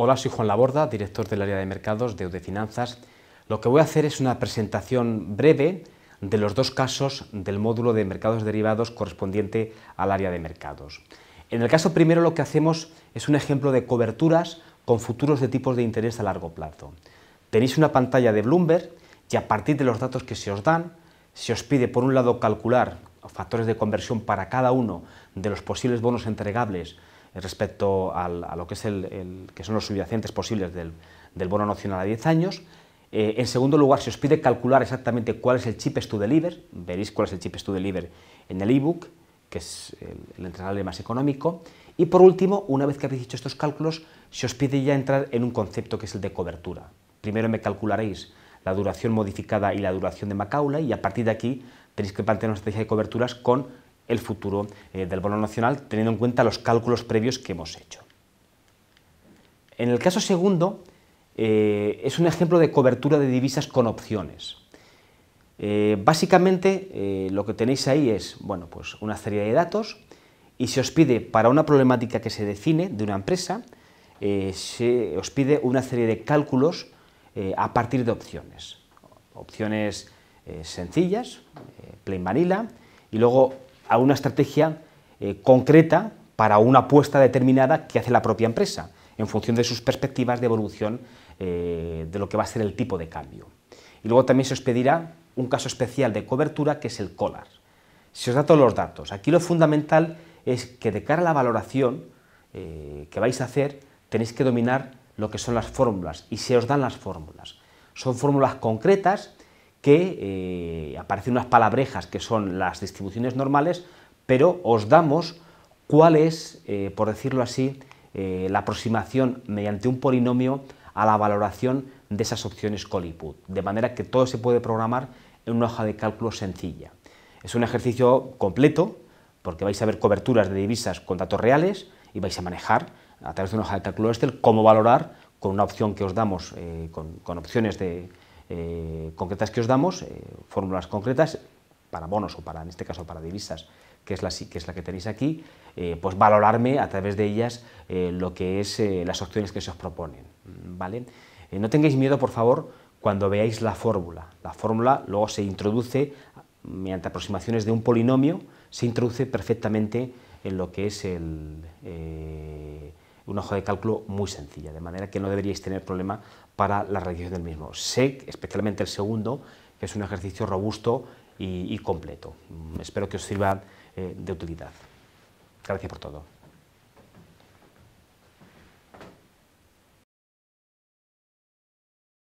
Hola, soy Juan Laborda, director del área de mercados de Finanzas. Lo que voy a hacer es una presentación breve de los dos casos del módulo de mercados derivados correspondiente al área de mercados. En el caso primero lo que hacemos es un ejemplo de coberturas con futuros de tipos de interés a largo plazo. Tenéis una pantalla de Bloomberg y a partir de los datos que se os dan, se os pide por un lado calcular factores de conversión para cada uno de los posibles bonos entregables respecto a lo que, es el, que son los subyacentes posibles del, bono nacional a 10 años. Eh, en segundo lugar, se os pide calcular exactamente cuál es el chip to deliver. Veréis cuál es el chip to deliver en el ebook, que es el, el entrenable más económico. Y por último, una vez que habéis hecho estos cálculos, se os pide ya entrar en un concepto que es el de cobertura. Primero me calcularéis la duración modificada y la duración de Macaulay y a partir de aquí tenéis que plantear una estrategia de coberturas con el futuro eh, del bono nacional, teniendo en cuenta los cálculos previos que hemos hecho. En el caso segundo, eh, es un ejemplo de cobertura de divisas con opciones. Eh, básicamente, lo que tenéis ahí es bueno, pues una serie de datos y se os pide, para una problemática que se define de una empresa, se os pide una serie de cálculos a partir de opciones. Opciones sencillas, plain vanilla, y luego a una estrategia eh, concreta para una apuesta determinada que hace la propia empresa, en función de sus perspectivas de evolución eh, de lo que va a ser el tipo de cambio. Y luego también se os pedirá un caso especial de cobertura que es el collar. Se os da todos los datos. Aquí lo fundamental es que de cara a la valoración eh, que vais a hacer, tenéis que dominar lo que son las fórmulas y se os dan las fórmulas. Son fórmulas concretas que eh, aparecen unas palabrejas que son las distribuciones normales, pero os damos cuál es, eh, por decirlo así, eh, la aproximación mediante un polinomio a la valoración de esas opciones Coliput, de manera que todo se puede programar en una hoja de cálculo sencilla. Es un ejercicio completo, porque vais a ver coberturas de divisas con datos reales y vais a manejar a través de una hoja de cálculo Excel cómo valorar con una opción que os damos, con opciones de, eh, concretas que os damos, eh, fórmulas concretas para bonos o para, en este caso, para divisas, que es la que, es la que tenéis aquí, eh, pues valorarme a través de ellas lo que es las opciones que se os proponen. ¿vale? no tengáis miedo, por favor, cuando veáis la fórmula. La fórmula luego se introduce mediante aproximaciones de un polinomio, se introduce perfectamente en lo que es el una hoja de cálculo muy sencilla, de manera que no deberíais tener problema para la realización del mismo. Sé, especialmente el segundo, que es un ejercicio robusto y, completo. Espero que os sirva eh, de utilidad. Gracias por todo.